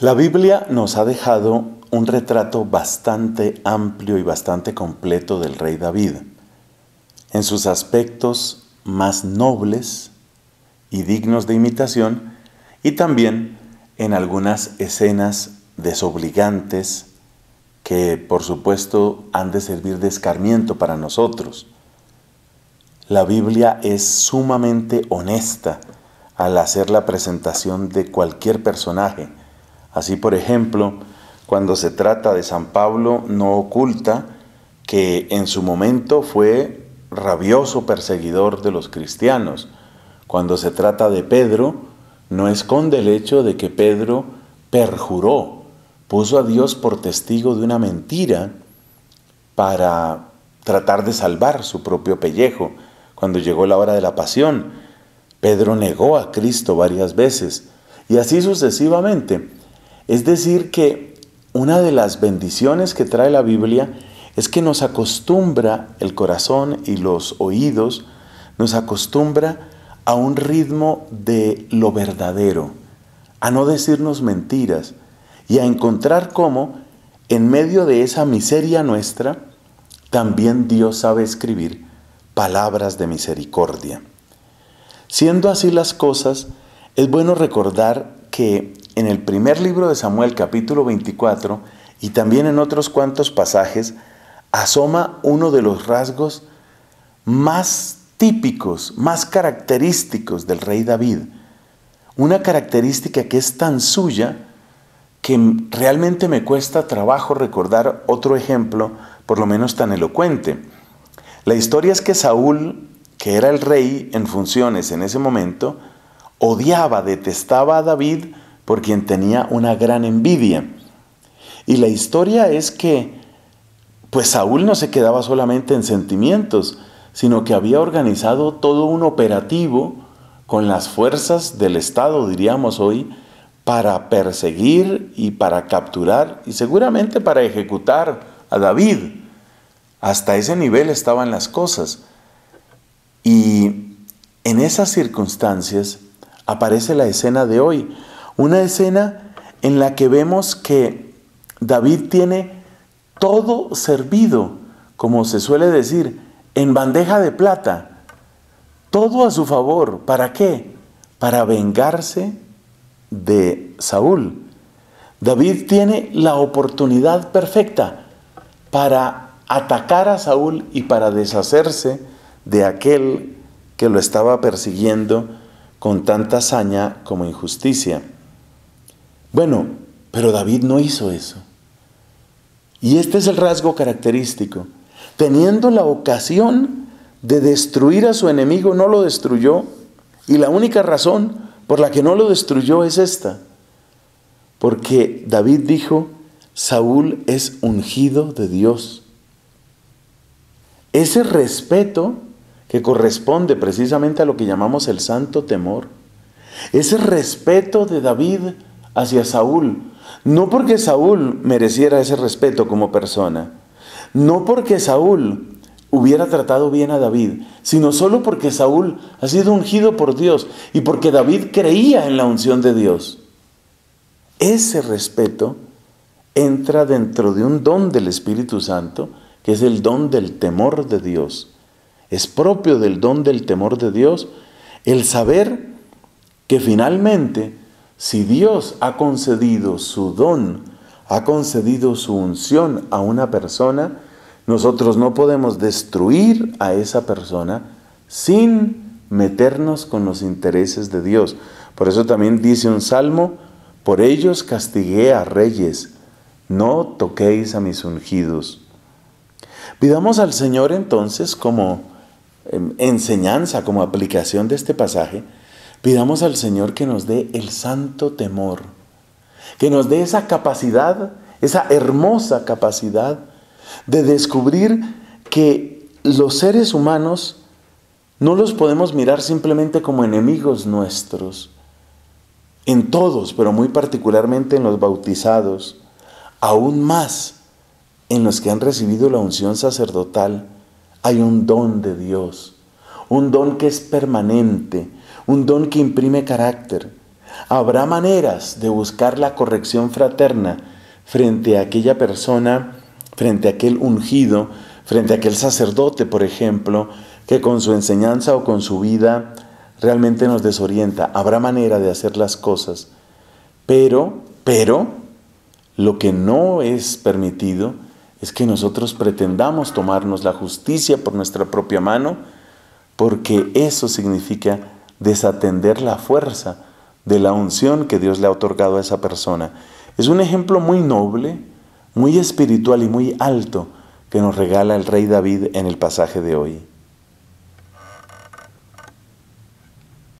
La Biblia nos ha dejado un retrato bastante amplio y bastante completo del rey David, en sus aspectos más nobles y dignos de imitación, y también en algunas escenas desobligantes que por supuesto han de servir de escarmiento para nosotros. La Biblia es sumamente honesta al hacer la presentación de cualquier personaje, Así, por ejemplo, cuando se trata de San Pablo, no oculta que en su momento fue rabioso perseguidor de los cristianos. Cuando se trata de Pedro, no esconde el hecho de que Pedro perjuró, puso a Dios por testigo de una mentira para tratar de salvar su propio pellejo. Cuando llegó la hora de la pasión, Pedro negó a Cristo varias veces y así sucesivamente. Es decir, que una de las bendiciones que trae la Biblia es que nos acostumbra el corazón y los oídos, nos acostumbra a un ritmo de lo verdadero, a no decirnos mentiras y a encontrar cómo, en medio de esa miseria nuestra, también Dios sabe escribir palabras de misericordia. Siendo así las cosas, es bueno recordar que en el primer libro de Samuel capítulo 24 y también en otros cuantos pasajes, asoma uno de los rasgos más típicos, más característicos del rey David. Una característica que es tan suya que realmente me cuesta trabajo recordar otro ejemplo, por lo menos tan elocuente. La historia es que Saúl, que era el rey en funciones en ese momento, odiaba, detestaba a David, por quien tenía una gran envidia. Y la historia es que, pues Saúl no se quedaba solamente en sentimientos, sino que había organizado todo un operativo con las fuerzas del Estado, diríamos hoy, para perseguir y para capturar y seguramente para ejecutar a David. Hasta ese nivel estaban las cosas. Y en esas circunstancias aparece la escena de hoy, una escena en la que vemos que David tiene todo servido, como se suele decir, en bandeja de plata. Todo a su favor. ¿Para qué? Para vengarse de Saúl. David tiene la oportunidad perfecta para atacar a Saúl y para deshacerse de aquel que lo estaba persiguiendo con tanta hazaña como injusticia. Bueno, pero David no hizo eso. Y este es el rasgo característico. Teniendo la ocasión de destruir a su enemigo, no lo destruyó. Y la única razón por la que no lo destruyó es esta. Porque David dijo, Saúl es ungido de Dios. Ese respeto que corresponde precisamente a lo que llamamos el santo temor, ese respeto de David hacia Saúl. No porque Saúl mereciera ese respeto como persona, no porque Saúl hubiera tratado bien a David, sino solo porque Saúl ha sido ungido por Dios y porque David creía en la unción de Dios. Ese respeto entra dentro de un don del Espíritu Santo, que es el don del temor de Dios. Es propio del don del temor de Dios el saber que finalmente si Dios ha concedido su don, ha concedido su unción a una persona, nosotros no podemos destruir a esa persona sin meternos con los intereses de Dios. Por eso también dice un salmo, por ellos castigué a reyes, no toquéis a mis ungidos. Pidamos al Señor entonces como em, enseñanza, como aplicación de este pasaje, Pidamos al Señor que nos dé el santo temor, que nos dé esa capacidad, esa hermosa capacidad de descubrir que los seres humanos no los podemos mirar simplemente como enemigos nuestros, en todos, pero muy particularmente en los bautizados, aún más en los que han recibido la unción sacerdotal, hay un don de Dios, un don que es permanente, un don que imprime carácter. Habrá maneras de buscar la corrección fraterna frente a aquella persona, frente a aquel ungido, frente a aquel sacerdote, por ejemplo, que con su enseñanza o con su vida realmente nos desorienta. Habrá manera de hacer las cosas. Pero, pero, lo que no es permitido es que nosotros pretendamos tomarnos la justicia por nuestra propia mano, porque eso significa desatender la fuerza de la unción que Dios le ha otorgado a esa persona. Es un ejemplo muy noble, muy espiritual y muy alto que nos regala el rey David en el pasaje de hoy.